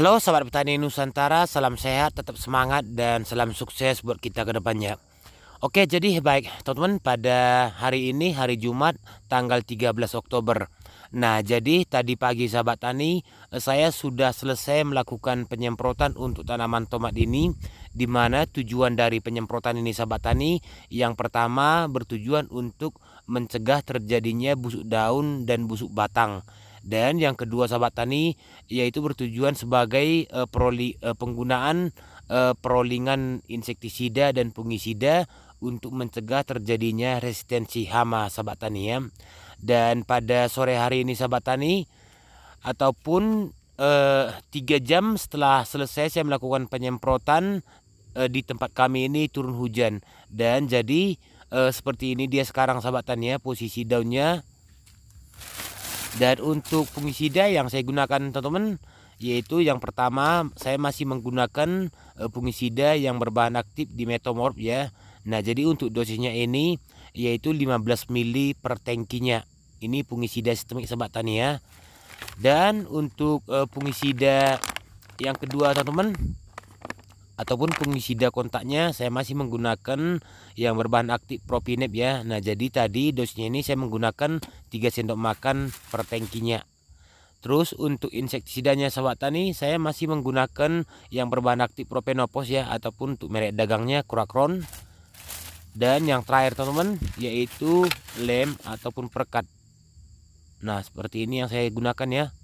Halo sahabat petani Nusantara, salam sehat, tetap semangat dan salam sukses buat kita ke depannya. Oke, jadi baik teman-teman pada hari ini hari Jumat tanggal 13 Oktober. Nah, jadi tadi pagi sahabat tani saya sudah selesai melakukan penyemprotan untuk tanaman tomat ini di mana tujuan dari penyemprotan ini sahabat tani yang pertama bertujuan untuk mencegah terjadinya busuk daun dan busuk batang. Dan yang kedua sahabat tani yaitu bertujuan sebagai uh, eh, proli, uh, eh, penggunaan uh, perolingan insektisida dan fungisida untuk mencegah terjadinya resistensi hama sahabat tani ya. Dan pada sore hari ini sahabat tani ataupun tiga jam setelah selesai saya melakukan penyemprotan uh, di tempat kami ini turun hujan dan jadi uh, seperti ini dia sekarang sahabat tani ya posisi daunnya dan untuk fungisida yang saya gunakan teman-teman yaitu yang pertama saya masih menggunakan eh, fungisida yang berbahan aktif di metamorph ya. Nah, jadi untuk dosisnya ini yaitu 15 mili per tankinya. Ini fungisida sistemik sebat tani ya. Dan untuk eh, fungisida yang kedua teman-teman ataupun fungisida kontaknya saya masih menggunakan yang berbahan aktif propinep ya nah jadi tadi dosnya ini saya menggunakan 3 sendok makan per tankinya terus untuk insektisidanya sahabat tani saya masih menggunakan yang berbahan aktif propenopos ya ataupun untuk merek dagangnya kurakron dan yang terakhir teman-teman yaitu lem ataupun perkat nah seperti ini yang saya gunakan ya